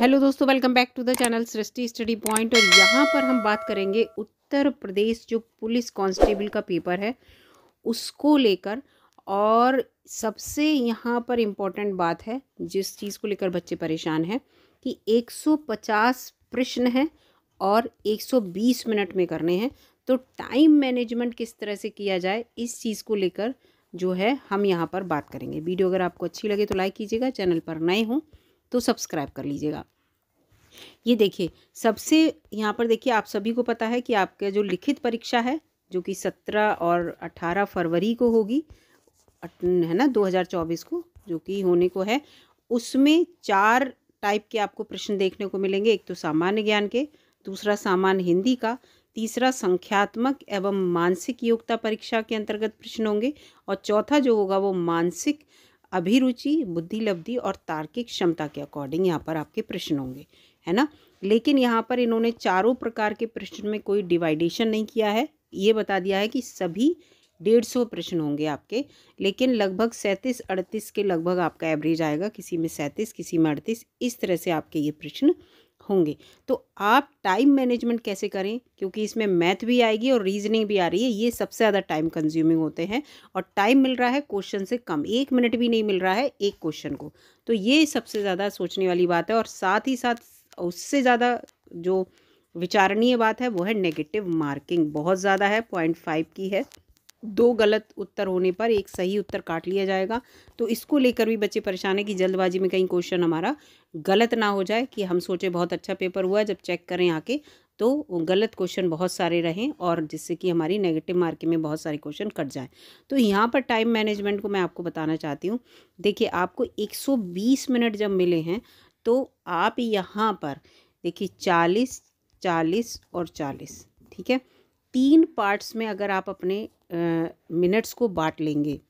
hello दोस्तों welcome back to the channel Srishti Study Point और यहाँ पर हम बात करेंगे उत्तर प्रदेश जो पुलिस कांस्टेबल का पेपर है उसको लेकर और सबसे यहाँ पर इम्पॉर्टेंट बात है जिस चीज़ को लेकर बच्चे परेशान हैं कि 150 प्रश्न हैं और 120 मिनट में करने हैं तो टाइम मैनेजमेंट किस तरह से किया जाए इस चीज़ को लेकर जो है हम यहाँ पर बात करेंगे वीडियो अगर आपको अच्छी लगे तो लाइक कीजिएगा चैनल पर नए हों तो सब्सक्राइब कर लीजिएगा ये देखिए सबसे यहाँ पर देखिए आप सभी को पता है कि आपका जो लिखित परीक्षा है जो कि सत्रह और अट्ठारह फरवरी को होगी है ना 2024 को जो कि होने को है उसमें चार टाइप के आपको प्रश्न देखने को मिलेंगे एक तो सामान्य ज्ञान के दूसरा सामान्य हिंदी का तीसरा संख्यात्मक एवं मानसिक योग्यता परीक्षा के अंतर्गत प्रश्न होंगे और चौथा जो होगा वो मानसिक अभिरुचि बुद्धि लब्धि और तार्किक क्षमता के अकॉर्डिंग यहाँ पर आपके प्रश्न होंगे है ना लेकिन यहाँ पर इन्होंने चारों प्रकार के प्रश्न में कोई डिवाइडेशन नहीं किया है ये बता दिया है कि सभी डेढ़ सौ प्रश्न होंगे आपके लेकिन लगभग सैंतीस अड़तीस के लगभग आपका एवरेज आएगा किसी में सैंतीस किसी में अड़तीस इस तरह से आपके ये प्रश्न होंगे तो आप टाइम मैनेजमेंट कैसे करें क्योंकि इसमें मैथ भी आएगी और रीजनिंग भी आ रही है ये सबसे ज़्यादा टाइम कंज्यूमिंग होते हैं और टाइम मिल रहा है क्वेश्चन से कम एक मिनट भी नहीं मिल रहा है एक क्वेश्चन को तो ये सबसे ज़्यादा सोचने वाली बात है और साथ ही साथ उससे ज़्यादा जो विचारणीय बात है वो है नेगेटिव मार्किंग बहुत ज़्यादा है पॉइंट फाइव की है दो गलत उत्तर होने पर एक सही उत्तर काट लिया जाएगा तो इसको लेकर भी बच्चे परेशान है कि जल्दबाजी में कहीं क्वेश्चन हमारा गलत ना हो जाए कि हम सोचे बहुत अच्छा पेपर हुआ जब चेक करें आके तो गलत क्वेश्चन बहुत सारे रहें और जिससे कि हमारी नेगेटिव मार्किंग में बहुत सारे क्वेश्चन कट जाएं तो यहाँ पर टाइम मैनेजमेंट को मैं आपको बताना चाहती हूँ देखिए आपको 120 मिनट जब मिले हैं तो आप यहाँ पर देखिए 40 40 और 40 ठीक है तीन पार्ट्स में अगर आप अपने मिनट्स को बांट लेंगे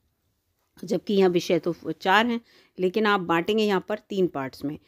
जबकि यहाँ विषय तो चार हैं लेकिन आप बांटेंगे यहाँ पर तीन पार्ट्स में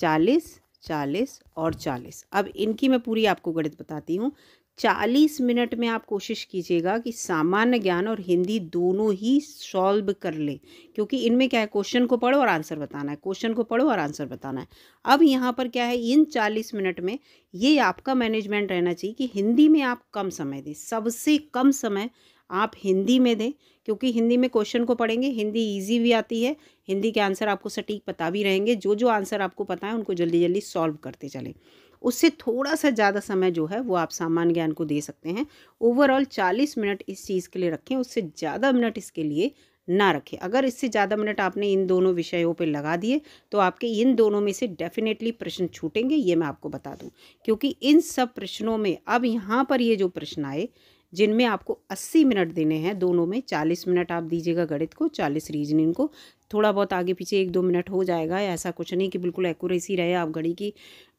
चालीस चालीस और चालीस अब इनकी मैं पूरी आपको गणित बताती हूँ चालीस मिनट में आप कोशिश कीजिएगा कि सामान्य ज्ञान और हिंदी दोनों ही सॉल्व कर लें क्योंकि इनमें क्या है क्वेश्चन को पढ़ो और आंसर बताना है क्वेश्चन को पढ़ो और आंसर बताना है अब यहाँ पर क्या है इन चालीस मिनट में ये आपका मैनेजमेंट रहना चाहिए कि हिंदी में आप कम समय दें सबसे कम समय आप हिंदी में दें क्योंकि हिंदी में क्वेश्चन को पढ़ेंगे हिंदी इजी भी आती है हिंदी के आंसर आपको सटीक पता भी रहेंगे जो जो आंसर आपको पता है उनको जल्दी जल्दी सॉल्व करते चलें उससे थोड़ा सा ज़्यादा समय जो है वो आप सामान्य ज्ञान को दे सकते हैं ओवरऑल चालीस मिनट इस चीज़ के लिए रखें उससे ज़्यादा मिनट इसके लिए ना रखें अगर इससे ज़्यादा मिनट आपने इन दोनों विषयों पे लगा दिए तो आपके इन दोनों में से डेफिनेटली प्रश्न छूटेंगे ये मैं आपको बता दूं क्योंकि इन सब प्रश्नों में अब यहाँ पर ये जो प्रश्न आए जिनमें आपको 80 मिनट देने हैं दोनों में 40 मिनट आप दीजिएगा गणित को 40 रीजनिंग को थोड़ा बहुत आगे पीछे एक दो मिनट हो जाएगा ऐसा कुछ नहीं कि बिल्कुल एक्यूरेसी रहे आप घड़ी की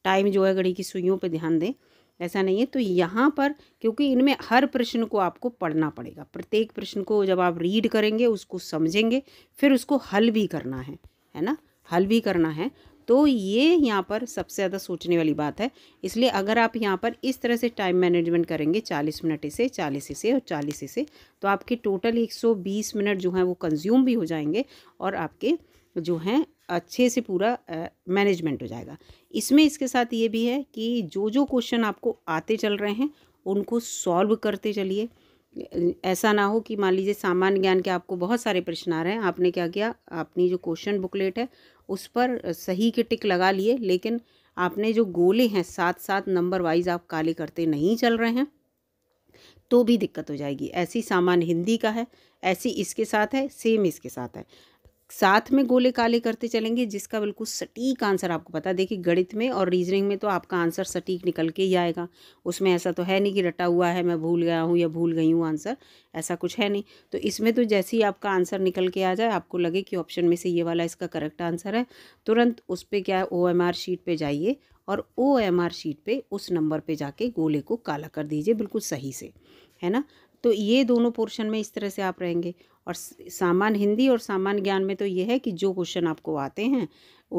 टाइम जो है घड़ी की सुइयों पर ध्यान दें ऐसा नहीं है तो यहाँ पर क्योंकि इनमें हर प्रश्न को आपको पढ़ना पड़ेगा प्रत्येक प्रश्न को जब आप रीड करेंगे उसको समझेंगे फिर उसको हल भी करना है है ना हल भी करना है तो ये यहाँ पर सबसे ज़्यादा सोचने वाली बात है इसलिए अगर आप यहाँ पर इस तरह से टाइम मैनेजमेंट करेंगे चालीस मिनट इसे चालीस इसे और चालीस इसे तो आपके टोटल एक सौ बीस मिनट जो हैं वो कंज्यूम भी हो जाएंगे और आपके जो हैं अच्छे से पूरा मैनेजमेंट हो जाएगा इसमें इसके साथ ये भी है कि जो जो क्वेश्चन आपको आते चल रहे हैं उनको सॉल्व करते चलिए ऐसा ना हो कि मान लीजिए सामान्य ज्ञान के आपको बहुत सारे प्रश्न आ रहे हैं आपने क्या किया अपनी जो क्वेश्चन बुकलेट है उस पर सही के टिक लगा लिए लेकिन आपने जो गोले हैं साथ साथ नंबर वाइज आप काले करते नहीं चल रहे हैं तो भी दिक्कत हो जाएगी ऐसी सामान हिंदी का है ऐसी इसके साथ है सेम इसके साथ है साथ में गोले काले करते चलेंगे जिसका बिल्कुल सटीक आंसर आपको पता देखिए गणित में और रीजनिंग में तो आपका आंसर सटीक निकल के ही आएगा उसमें ऐसा तो है नहीं कि रटा हुआ है मैं भूल गया हूँ या भूल गई हूँ आंसर ऐसा कुछ है नहीं तो इसमें तो जैसे ही आपका आंसर निकल के आ जाए आपको लगे कि ऑप्शन में से ये वाला इसका करेक्ट आंसर है तुरंत उस पर क्या है ओ एम आर शीट पर जाइए और ओ एम आर शीट पर उस नंबर पर जाके गोले को काला कर दीजिए बिल्कुल सही से है ना तो ये दोनों पोर्शन में इस तरह से आप रहेंगे और सामान्य हिंदी और सामान्य ज्ञान में तो ये है कि जो क्वेश्चन आपको आते हैं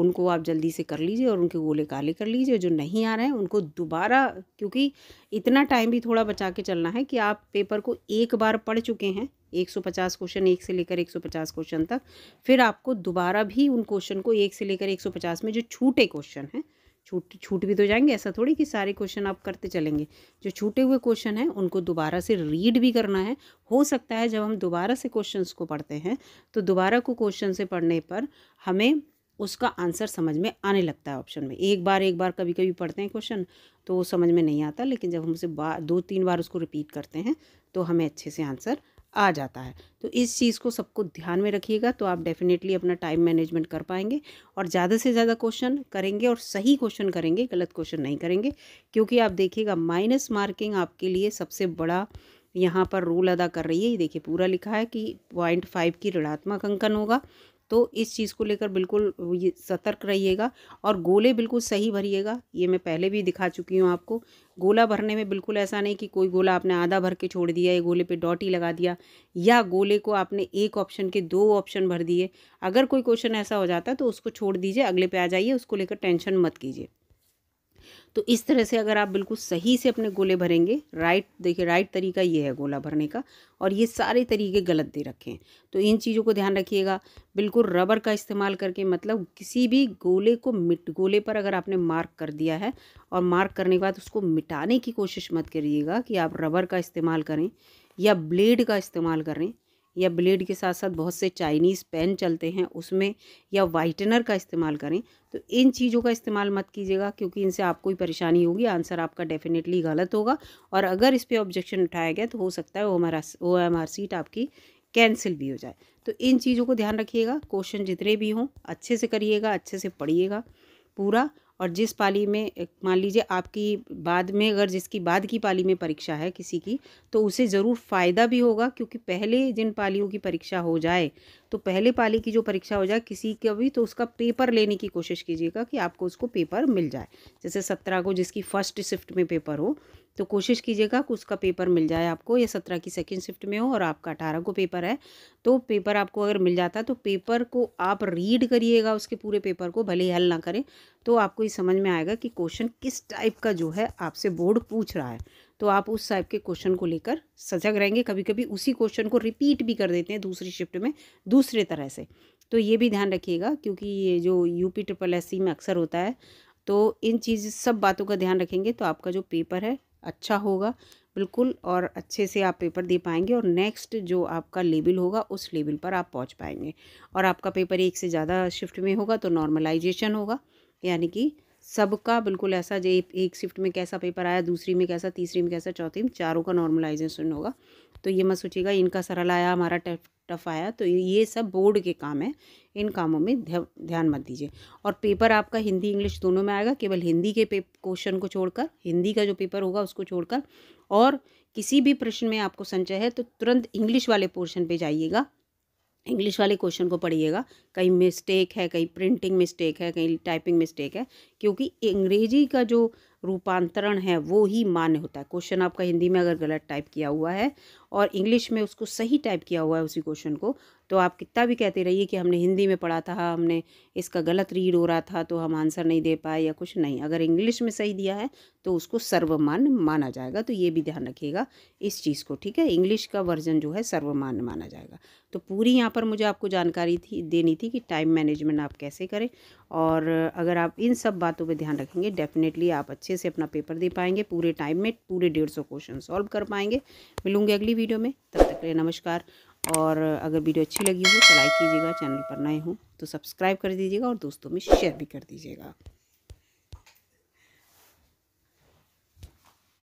उनको आप जल्दी से कर लीजिए और उनके गोले काले कर लीजिए जो नहीं आ रहे हैं उनको दोबारा क्योंकि इतना टाइम भी थोड़ा बचा के चलना है कि आप पेपर को एक बार पढ़ चुके हैं 150 क्वेश्चन एक से लेकर 150 क्वेश्चन तक फिर आपको दोबारा भी उन क्वेश्चन को एक से लेकर 150 में जो छूटे क्वेश्चन हैं छूट छूट भी तो जाएंगे ऐसा थोड़ी कि सारे क्वेश्चन आप करते चलेंगे जो छूटे हुए क्वेश्चन हैं उनको दोबारा से रीड भी करना है हो सकता है जब हम दोबारा से क्वेश्चंस को पढ़ते हैं तो दोबारा को क्वेश्चन से पढ़ने पर हमें उसका आंसर समझ में आने लगता है ऑप्शन में एक बार एक बार कभी कभी पढ़ते हैं क्वेश्चन तो वो समझ में नहीं आता लेकिन जब हम उसे दो तीन बार उसको रिपीट करते हैं तो हमें अच्छे से आंसर आ जाता है तो इस चीज़ को सबको ध्यान में रखिएगा तो आप डेफिनेटली अपना टाइम मैनेजमेंट कर पाएंगे और ज़्यादा से ज़्यादा क्वेश्चन करेंगे और सही क्वेश्चन करेंगे गलत क्वेश्चन नहीं करेंगे क्योंकि आप देखिएगा माइनस मार्किंग आपके लिए सबसे बड़ा यहाँ पर रोल अदा कर रही है ये देखिए पूरा लिखा है कि पॉइंट फाइव की ऋणात्मक अंकन होगा तो इस चीज़ को लेकर बिल्कुल ये सतर्क रहिएगा और गोले बिल्कुल सही भरिएगा ये मैं पहले भी दिखा चुकी हूँ आपको गोला भरने में बिल्कुल ऐसा नहीं कि कोई गोला आपने आधा भर के छोड़ दिया या गोले पे डॉट ही लगा दिया या गोले को आपने एक ऑप्शन के दो ऑप्शन भर दिए अगर कोई क्वेश्चन ऐसा हो जाता तो उसको छोड़ दीजिए अगले पे आ जाइए उसको लेकर टेंशन मत कीजिए तो इस तरह से अगर आप बिल्कुल सही से अपने गोले भरेंगे राइट देखिए राइट तरीका ये है गोला भरने का और ये सारे तरीके गलत दे रखे हैं तो इन चीज़ों को ध्यान रखिएगा बिल्कुल रबर का इस्तेमाल करके मतलब किसी भी गोले को मिट गोले पर अगर आपने मार्क कर दिया है और मार्क करने के बाद उसको मिटाने की कोशिश मत करिएगा कि आप रबर का इस्तेमाल करें या ब्लेड का इस्तेमाल करें या ब्लेड के साथ साथ बहुत से चाइनीज़ पेन चलते हैं उसमें या वाइटनर का इस्तेमाल करें तो इन चीज़ों का इस्तेमाल मत कीजिएगा क्योंकि इनसे आपको ही परेशानी होगी आंसर आपका डेफिनेटली गलत होगा और अगर इस पर ऑब्जेक्शन उठाया गया तो हो सकता है वो हमारा ओ एम आर सीट आपकी कैंसिल भी हो जाए तो इन चीज़ों को ध्यान रखिएगा क्वेश्चन जितने भी हों अच्छे से करिएगा अच्छे से पढ़िएगा पूरा और जिस पाली में मान लीजिए आपकी बाद में अगर जिसकी बाद की पाली में परीक्षा है किसी की तो उसे ज़रूर फ़ायदा भी होगा क्योंकि पहले जिन पालियों की परीक्षा हो जाए तो पहले पाली की जो परीक्षा हो जाए किसी का भी तो उसका पेपर लेने की कोशिश कीजिएगा कि आपको उसको पेपर मिल जाए जैसे सत्रह को जिसकी फ़र्स्ट शिफ्ट में पेपर हो तो कोशिश कीजिएगा कि उसका पेपर मिल जाए आपको या सत्रह की सेकेंड शिफ्ट में हो और आपका अठारह को पेपर है तो पेपर आपको अगर मिल जाता तो पेपर को आप रीड करिएगा उसके पूरे पेपर को भले ही हल ना करें तो आपको ये समझ में आएगा कि क्वेश्चन किस टाइप का जो है आपसे बोर्ड पूछ रहा है तो आप उस टाइप के क्वेश्चन को लेकर सजग रहेंगे कभी कभी उसी क्वेश्चन को रिपीट भी कर देते हैं दूसरी शिफ्ट में दूसरे तरह से तो ये भी ध्यान रखिएगा क्योंकि ये जो यूपी ट्रिपल एस में अक्सर होता है तो इन चीज़ सब बातों का ध्यान रखेंगे तो आपका जो पेपर है अच्छा होगा बिल्कुल और अच्छे से आप पेपर दे पाएंगे और नेक्स्ट जो आपका लेवल होगा उस लेवल पर आप पहुंच पाएंगे और आपका पेपर एक से ज़्यादा शिफ्ट में होगा तो नॉर्मलाइजेशन होगा यानी कि सबका बिल्कुल ऐसा जे एक शिफ्ट में कैसा पेपर आया दूसरी में कैसा तीसरी में कैसा चौथी में चारों का नॉर्मलाइजेशन होगा तो ये मत सोचिएगा इनका सरल आया हमारा टफ टफ आया तो ये सब बोर्ड के काम है इन कामों में ध्यान मत दीजिए और पेपर आपका हिंदी इंग्लिश दोनों में आएगा केवल हिंदी के क्वेश्चन को छोड़कर हिंदी का जो पेपर होगा उसको छोड़कर और किसी भी प्रश्न में आपको संचय है तो तुरंत इंग्लिश वाले पोर्शन पर जाइएगा इंग्लिश वाले क्वेश्चन को पढ़िएगा कहीं मिस्टेक है कहीं प्रिंटिंग मिस्टेक है कहीं टाइपिंग मिस्टेक है क्योंकि अंग्रेजी का जो रूपांतरण है वो ही मान्य होता है क्वेश्चन आपका हिंदी में अगर गलत टाइप किया हुआ है और इंग्लिश में उसको सही टाइप किया हुआ है उसी क्वेश्चन को तो आप कितना भी कहते रहिए कि हमने हिंदी में पढ़ा था हमने इसका गलत रीड हो रहा था तो हम आंसर नहीं दे पाए या कुछ नहीं अगर इंग्लिश में सही दिया है तो उसको सर्वमान्य माना जाएगा तो ये भी ध्यान रखिएगा इस चीज़ को ठीक है इंग्लिश का वर्जन जो है सर्वमान्य माना जाएगा तो पूरी यहाँ पर मुझे आपको जानकारी थी देनी थी थी कि टाइम मैनेजमेंट आप कैसे करें और अगर आप इन सब बातों पे ध्यान रखेंगे डेफिनेटली आप अच्छे से अपना पेपर दे पाएंगे पूरे टाइम में पूरे डेढ़ सौ क्वेश्चन सॉल्व कर पाएंगे मिलूंगे अगली वीडियो में तब तक ले लिए नमस्कार और अगर वीडियो अच्छी लगी हो तो लाइक कीजिएगा चैनल पर नए हों तो सब्सक्राइब कर दीजिएगा और दोस्तों में शेयर भी कर दीजिएगा